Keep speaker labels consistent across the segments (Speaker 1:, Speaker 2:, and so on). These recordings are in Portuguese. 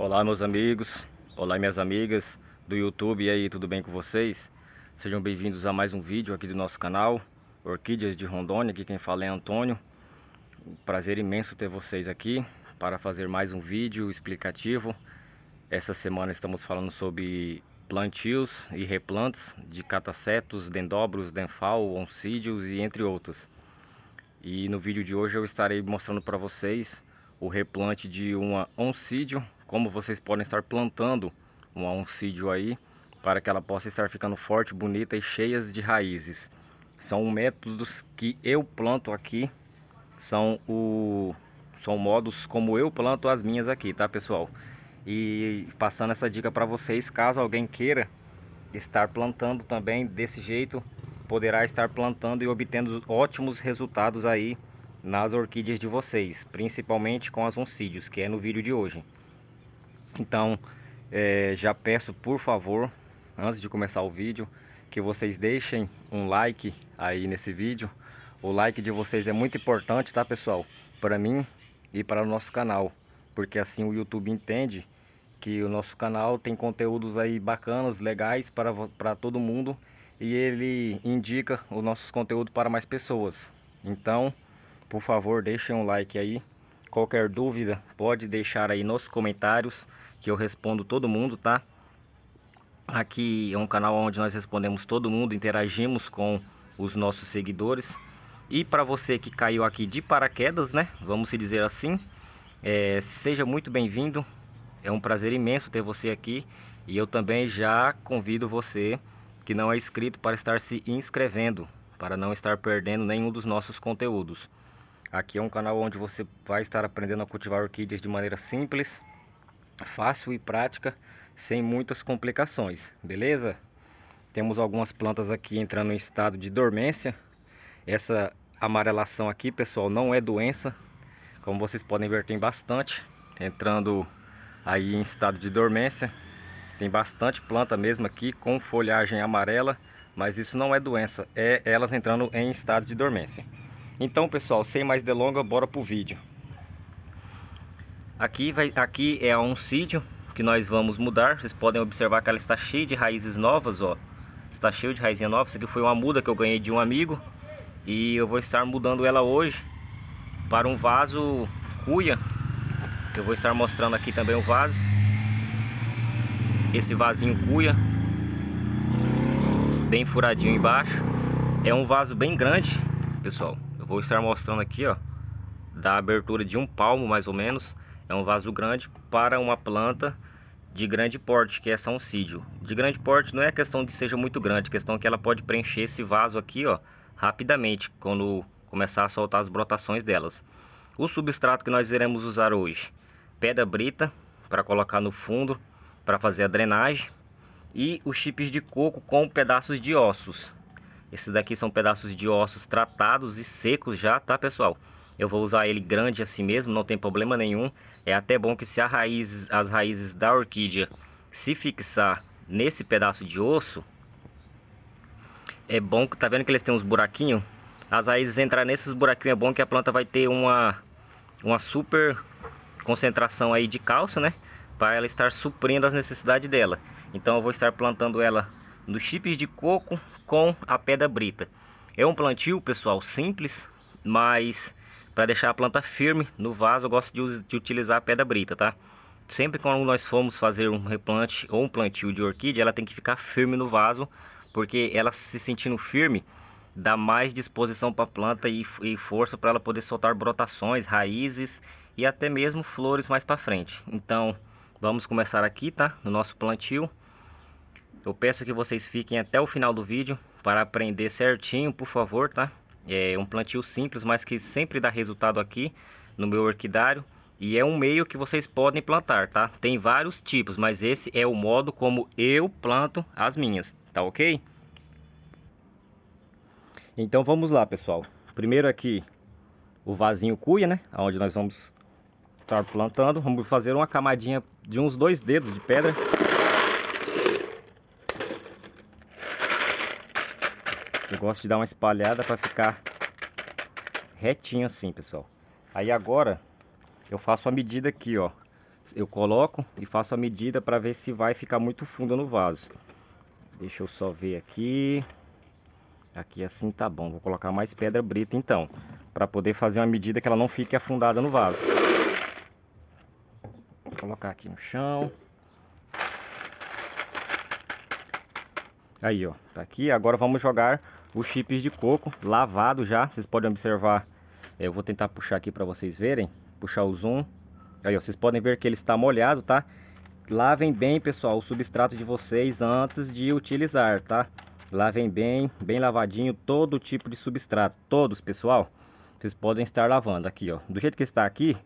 Speaker 1: Olá meus amigos, olá minhas amigas do YouTube, e aí, tudo bem com vocês? Sejam bem-vindos a mais um vídeo aqui do nosso canal Orquídeas de Rondônia, aqui quem fala é Antônio. Um prazer imenso ter vocês aqui para fazer mais um vídeo explicativo. Essa semana estamos falando sobre plantios e replantes de catacetos, dendobros, denfal, oncídeos e entre outras. E no vídeo de hoje eu estarei mostrando para vocês o replante de uma oncídio como vocês podem estar plantando um oncídio aí para que ela possa estar ficando forte, bonita e cheias de raízes. São métodos que eu planto aqui, são o são modos como eu planto as minhas aqui, tá, pessoal? E passando essa dica para vocês, caso alguém queira estar plantando também desse jeito, poderá estar plantando e obtendo ótimos resultados aí nas orquídeas de vocês, principalmente com as oncídeos, que é no vídeo de hoje. Então, é, já peço por favor, antes de começar o vídeo, que vocês deixem um like aí nesse vídeo. O like de vocês é muito importante, tá pessoal? Para mim e para o nosso canal, porque assim o YouTube entende que o nosso canal tem conteúdos aí bacanas, legais para, para todo mundo e ele indica os nossos conteúdos para mais pessoas. Então, por favor, deixem um like aí. Qualquer dúvida, pode deixar aí nos comentários que eu respondo todo mundo, tá? Aqui é um canal onde nós respondemos todo mundo, interagimos com os nossos seguidores. E para você que caiu aqui de paraquedas, né? Vamos se dizer assim, é, seja muito bem-vindo. É um prazer imenso ter você aqui. E eu também já convido você que não é inscrito para estar se inscrevendo, para não estar perdendo nenhum dos nossos conteúdos. Aqui é um canal onde você vai estar aprendendo a cultivar orquídeas de maneira simples, fácil e prática, sem muitas complicações, beleza? Temos algumas plantas aqui entrando em estado de dormência. Essa amarelação aqui, pessoal, não é doença. Como vocês podem ver, tem bastante entrando aí em estado de dormência. Tem bastante planta mesmo aqui com folhagem amarela, mas isso não é doença, é elas entrando em estado de dormência. Então, pessoal, sem mais delongas, bora pro vídeo. Aqui, vai, aqui é um sítio que nós vamos mudar. Vocês podem observar que ela está cheia de raízes novas, ó. Está cheio de raizinha nova. Isso aqui foi uma muda que eu ganhei de um amigo. E eu vou estar mudando ela hoje para um vaso cuia. Eu vou estar mostrando aqui também o vaso. Esse vasinho cuia. Bem furadinho embaixo. É um vaso bem grande, pessoal. Eu vou estar mostrando aqui, ó. Da abertura de um palmo, mais ou menos é um vaso grande para uma planta de grande porte, que é essa oncídio. De grande porte não é questão que seja muito grande, questão que ela pode preencher esse vaso aqui, ó, rapidamente, quando começar a soltar as brotações delas. O substrato que nós iremos usar hoje, pedra brita para colocar no fundo, para fazer a drenagem, e os chips de coco com pedaços de ossos. Esses daqui são pedaços de ossos tratados e secos já, tá, pessoal? eu vou usar ele grande assim mesmo, não tem problema nenhum. É até bom que se raiz, as raízes da orquídea se fixar nesse pedaço de osso, é bom que tá vendo que eles têm uns buraquinhos, as raízes entrar nesses buraquinhos é bom que a planta vai ter uma uma super concentração aí de cálcio, né? Para ela estar suprindo as necessidades dela. Então eu vou estar plantando ela nos chips de coco com a pedra brita. É um plantio, pessoal, simples, mas para deixar a planta firme no vaso, eu gosto de, de utilizar a pedra brita, tá? Sempre quando nós formos fazer um replante ou um plantio de orquídea, ela tem que ficar firme no vaso, porque ela se sentindo firme, dá mais disposição para a planta e, e força para ela poder soltar brotações, raízes e até mesmo flores mais para frente. Então, vamos começar aqui, tá? No nosso plantio. Eu peço que vocês fiquem até o final do vídeo para aprender certinho, por favor, tá? É um plantio simples, mas que sempre dá resultado aqui no meu orquidário. E é um meio que vocês podem plantar, tá? Tem vários tipos, mas esse é o modo como eu planto as minhas, tá ok? Então vamos lá, pessoal. Primeiro aqui o vasinho cuia, né? Onde nós vamos estar plantando. Vamos fazer uma camadinha de uns dois dedos de pedra. Eu gosto de dar uma espalhada para ficar retinho assim, pessoal. Aí agora eu faço a medida aqui, ó. Eu coloco e faço a medida para ver se vai ficar muito fundo no vaso. Deixa eu só ver aqui. Aqui assim tá bom. Vou colocar mais pedra brita então, para poder fazer uma medida que ela não fique afundada no vaso. Vou colocar aqui no chão. Aí, ó, tá aqui. Agora vamos jogar os chips de coco lavado já. Vocês podem observar, eh, eu vou tentar puxar aqui para vocês verem, puxar o zoom. Aí, ó, vocês podem ver que ele está molhado, tá? Lavem bem, pessoal, o substrato de vocês antes de utilizar, tá? Lavem bem, bem lavadinho todo tipo de substrato, todos, pessoal. Vocês podem estar lavando aqui, ó. Do jeito que está aqui,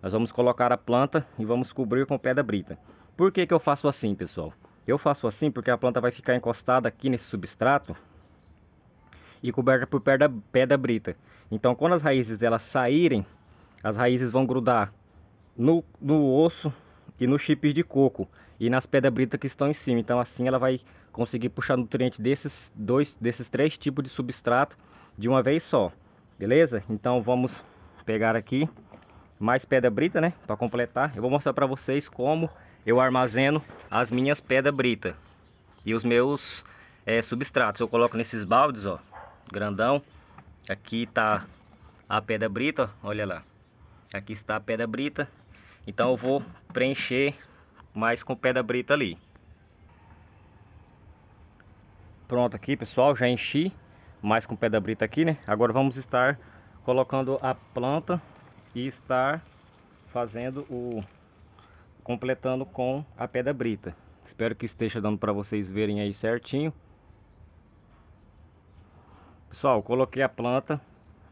Speaker 1: nós vamos colocar a planta e vamos cobrir com pedra brita. Por que que eu faço assim, pessoal? Eu faço assim porque a planta vai ficar encostada aqui nesse substrato e coberta por pedra brita. Então, quando as raízes delas saírem, as raízes vão grudar no, no osso e nos chips de coco e nas pedras britas que estão em cima. Então, assim ela vai conseguir puxar nutrientes desses dois, desses três tipos de substrato de uma vez só. Beleza? Então, vamos pegar aqui mais pedra brita, né? Para completar, eu vou mostrar para vocês como eu armazeno as minhas pedra brita e os meus é, substratos. Eu coloco nesses baldes, ó grandão. Aqui está a pedra brita, olha lá. Aqui está a pedra brita. Então eu vou preencher mais com pedra brita ali. Pronto aqui, pessoal, já enchi mais com pedra brita aqui, né? Agora vamos estar colocando a planta e estar fazendo o completando com a pedra brita. Espero que esteja dando para vocês verem aí certinho. Pessoal, coloquei a planta,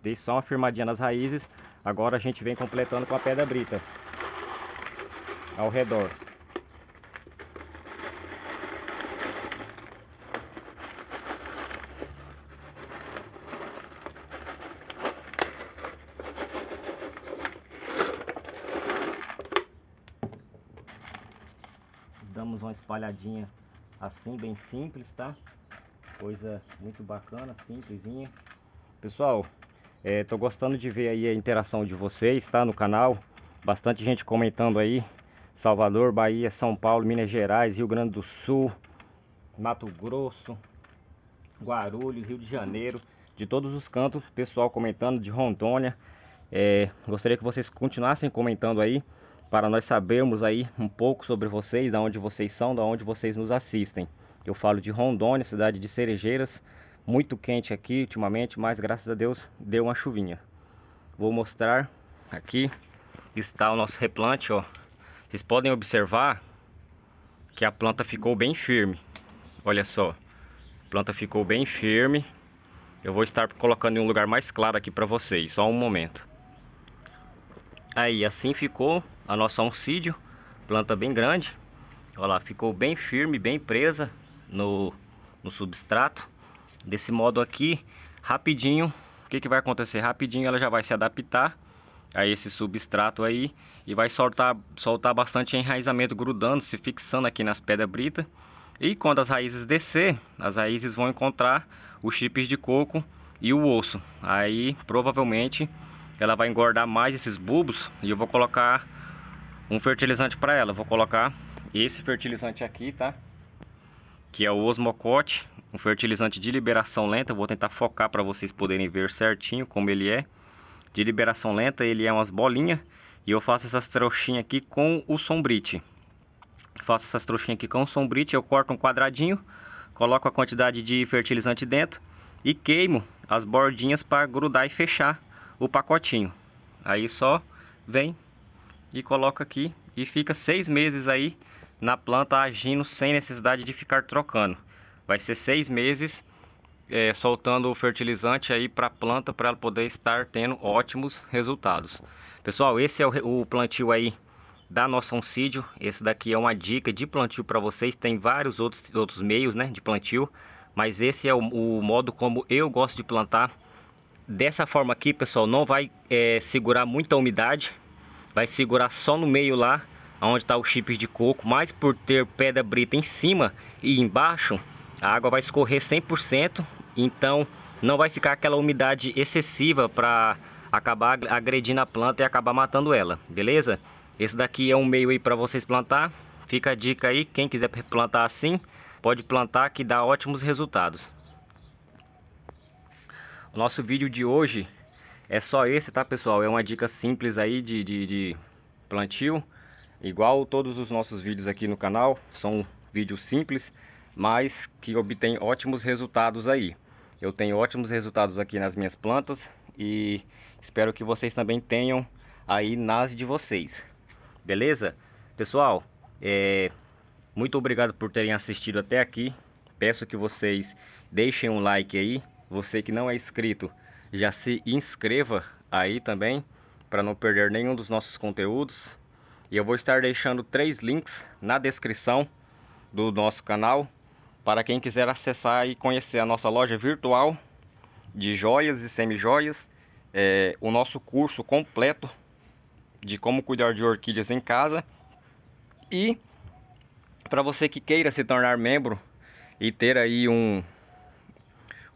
Speaker 1: dei só uma firmadinha nas raízes. Agora a gente vem completando com a pedra brita ao redor. Damos uma espalhadinha assim, bem simples, tá? Coisa muito bacana, simplesinha. Pessoal, é, tô gostando de ver aí a interação de vocês, tá? No canal. Bastante gente comentando aí. Salvador, Bahia, São Paulo, Minas Gerais, Rio Grande do Sul, Mato Grosso, Guarulhos, Rio de Janeiro, de todos os cantos, pessoal comentando, de Rondônia. É, gostaria que vocês continuassem comentando aí para nós sabermos aí um pouco sobre vocês, de onde vocês são, da onde vocês nos assistem. Eu falo de Rondônia, cidade de Cerejeiras, muito quente aqui ultimamente, mas graças a Deus deu uma chuvinha. Vou mostrar aqui está o nosso replante, ó. Vocês podem observar que a planta ficou bem firme. Olha só, a planta ficou bem firme. Eu vou estar colocando em um lugar mais claro aqui para vocês, só um momento. Aí, assim ficou a nossa oncídio, planta bem grande. Olha lá, ficou bem firme, bem presa no, no substrato. Desse modo aqui, rapidinho, o que, que vai acontecer? Rapidinho ela já vai se adaptar a esse substrato aí e vai soltar, soltar bastante enraizamento grudando, se fixando aqui nas pedras brita. E quando as raízes descer, as raízes vão encontrar os chips de coco e o osso. Aí provavelmente ela vai engordar mais esses bulbos e eu vou colocar um fertilizante para ela. vou colocar esse fertilizante aqui, tá? Que é o Osmocote, um fertilizante de liberação lenta. vou tentar focar para vocês poderem ver certinho como ele é. De liberação lenta, ele é umas bolinhas. E eu faço essas trouxinhas aqui com o sombrite. Faço essas trouxinhas aqui com o sombrite, eu corto um quadradinho, coloco a quantidade de fertilizante dentro e queimo as bordinhas para grudar e fechar o pacotinho. Aí só vem e coloca aqui e fica seis meses aí na planta agindo sem necessidade de ficar trocando. Vai ser seis meses é, soltando o fertilizante aí para a planta para ela poder estar tendo ótimos resultados. Pessoal, esse é o, o plantio aí da nossa oncídio. Esse daqui é uma dica de plantio para vocês. Tem vários outros, outros meios né, de plantio, mas esse é o, o modo como eu gosto de plantar. Dessa forma aqui, pessoal, não vai é, segurar muita umidade, vai segurar só no meio lá, onde está os chips de coco, mas por ter pedra brita em cima e embaixo, a água vai escorrer 100%, então não vai ficar aquela umidade excessiva para acabar agredindo a planta e acabar matando ela, beleza? Esse daqui é um meio aí para vocês plantar, fica a dica aí, quem quiser plantar assim, pode plantar que dá ótimos resultados. O nosso vídeo de hoje é só esse, tá, pessoal? É uma dica simples aí de, de, de plantio. Igual todos os nossos vídeos aqui no canal, são vídeos simples, mas que obtém ótimos resultados aí. Eu tenho ótimos resultados aqui nas minhas plantas e espero que vocês também tenham aí nas de vocês. Beleza? Pessoal, é... muito obrigado por terem assistido até aqui. Peço que vocês deixem um like aí. Você que não é inscrito, já se inscreva aí também para não perder nenhum dos nossos conteúdos. E eu vou estar deixando três links na descrição do nosso canal para quem quiser acessar e conhecer a nossa loja virtual de joias e semijoias, é, o nosso curso completo de como cuidar de orquídeas em casa e para você que queira se tornar membro e ter aí um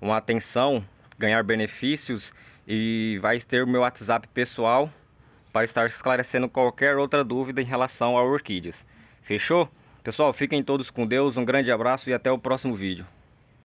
Speaker 1: uma atenção ganhar benefícios e vai ter o meu WhatsApp pessoal para estar esclarecendo qualquer outra dúvida em relação a orquídeas. Fechou? Pessoal, fiquem todos com Deus, um grande abraço e até o próximo vídeo.